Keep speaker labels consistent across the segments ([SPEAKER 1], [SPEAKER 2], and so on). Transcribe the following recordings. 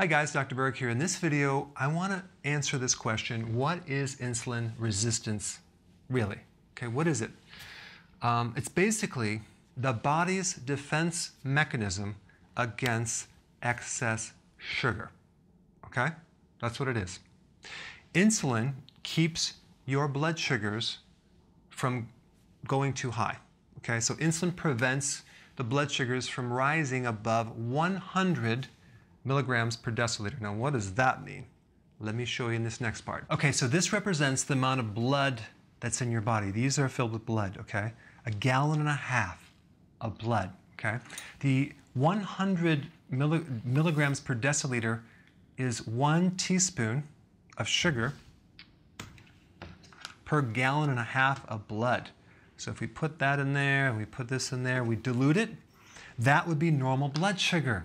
[SPEAKER 1] Hi guys, Dr. Berg here. In this video, I want to answer this question, what is insulin resistance really? Okay, what is it? Um, it's basically the body's defense mechanism against excess sugar. Okay? That's what it is. Insulin keeps your blood sugars from going too high. Okay, so insulin prevents the blood sugars from rising above 100 milligrams per deciliter. Now, what does that mean? Let me show you in this next part. Okay, so this represents the amount of blood that's in your body. These are filled with blood, okay? A gallon and a half of blood, okay? The 100 milli milligrams per deciliter is one teaspoon of sugar per gallon and a half of blood. So if we put that in there and we put this in there, we dilute it, that would be normal blood sugar.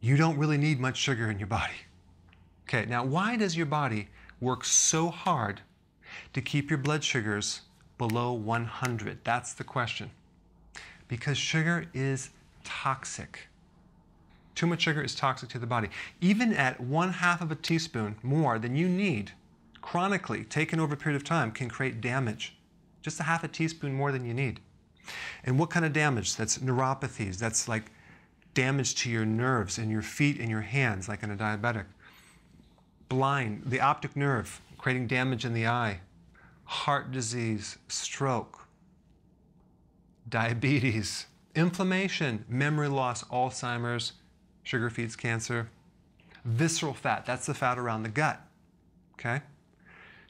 [SPEAKER 1] you don't really need much sugar in your body. Okay, now why does your body work so hard to keep your blood sugars below 100? That's the question. Because sugar is toxic. Too much sugar is toxic to the body. Even at one half of a teaspoon more than you need, chronically taken over a period of time, can create damage. Just a half a teaspoon more than you need. And what kind of damage? That's neuropathies, that's like damage to your nerves and your feet and your hands, like in a diabetic. Blind, the optic nerve, creating damage in the eye. Heart disease, stroke, diabetes, inflammation, memory loss, Alzheimer's, sugar feeds cancer. Visceral fat, that's the fat around the gut. Okay?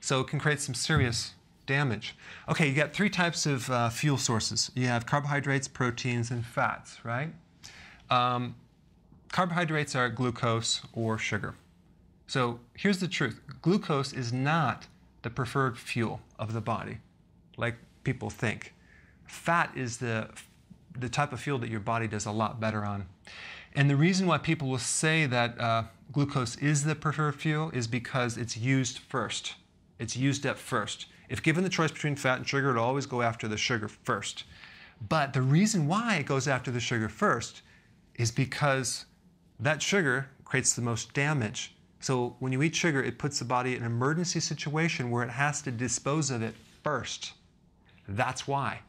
[SPEAKER 1] So it can create some serious damage. Okay, you got three types of uh, fuel sources. You have carbohydrates, proteins, and fats, right? Um, carbohydrates are glucose or sugar. So here's the truth. Glucose is not the preferred fuel of the body, like people think. Fat is the, the type of fuel that your body does a lot better on. And the reason why people will say that uh, glucose is the preferred fuel is because it's used first. It's used up first. If given the choice between fat and sugar, it'll always go after the sugar first. But the reason why it goes after the sugar first is because that sugar creates the most damage. So when you eat sugar, it puts the body in an emergency situation where it has to dispose of it first. That's why.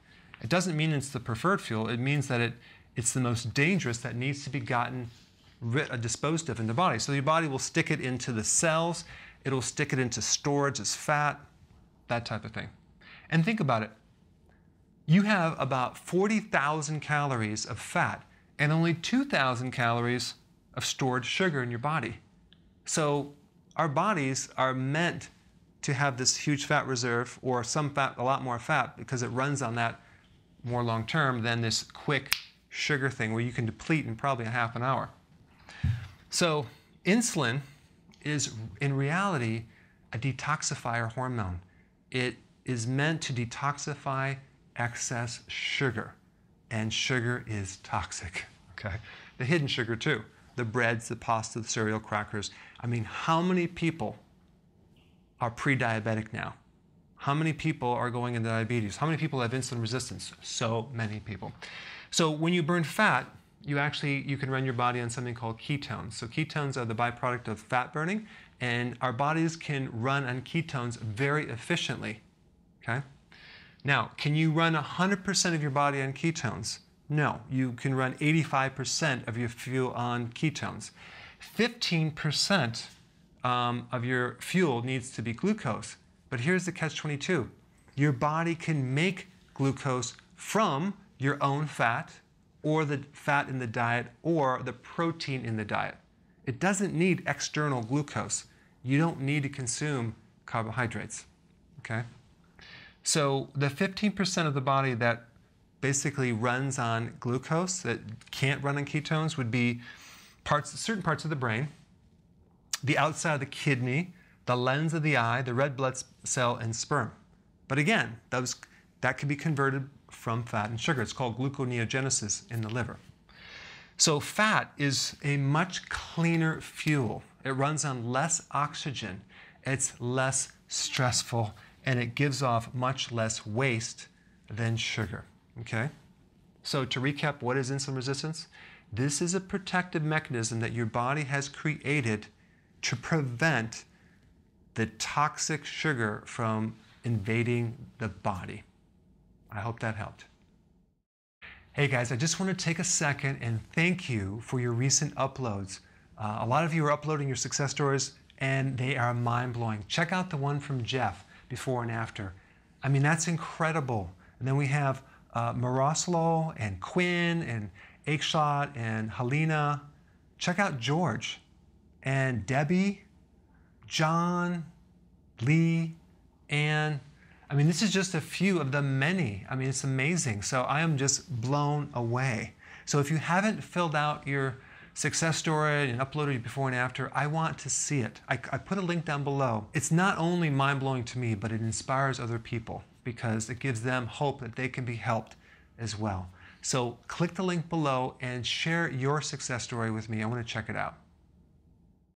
[SPEAKER 1] It doesn't mean it's the preferred fuel. It means that it, it's the most dangerous that needs to be gotten rid, uh, disposed of in the body. So your body will stick it into the cells. It'll stick it into storage as fat, that type of thing. And think about it. You have about 40,000 calories of fat and only 2,000 calories of stored sugar in your body. So our bodies are meant to have this huge fat reserve or some fat, a lot more fat, because it runs on that more long term than this quick sugar thing where you can deplete in probably a half an hour. So insulin is in reality a detoxifier hormone. It is meant to detoxify excess sugar and sugar is toxic, okay? The hidden sugar, too. The breads, the pasta, the cereal, crackers. I mean, how many people are pre diabetic now? How many people are going into diabetes? How many people have insulin resistance? So many people. So when you burn fat, you actually you can run your body on something called ketones. So ketones are the byproduct of fat burning, and our bodies can run on ketones very efficiently. Okay? Now, can you run 100% of your body on ketones? No, you can run 85% of your fuel on ketones. 15% um, of your fuel needs to be glucose. But here's the catch 22 your body can make glucose from your own fat or the fat in the diet or the protein in the diet. It doesn't need external glucose. You don't need to consume carbohydrates. Okay? So the 15% of the body that basically runs on glucose that can't run on ketones would be parts, certain parts of the brain, the outside of the kidney, the lens of the eye, the red blood cell, and sperm. But again, those, that can be converted from fat and sugar. It's called gluconeogenesis in the liver. So fat is a much cleaner fuel. It runs on less oxygen. It's less stressful and it gives off much less waste than sugar. Okay? So, to recap, what is insulin resistance? This is a protective mechanism that your body has created to prevent the toxic sugar from invading the body. I hope that helped. Hey guys, I just want to take a second and thank you for your recent uploads. Uh, a lot of you are uploading your success stories and they are mind blowing. Check out the one from Jeff before and after. I mean, that's incredible. And then we have uh, Maroslo and Quinn and Aikshot and Helena. Check out George and Debbie, John, Lee, Anne. I mean, this is just a few of the many. I mean, it's amazing. So I am just blown away. So if you haven't filled out your success story and uploaded it before and after, I want to see it. I, I put a link down below. It's not only mind-blowing to me, but it inspires other people because it gives them hope that they can be helped as well. So click the link below and share your success story with me. I want to check it out.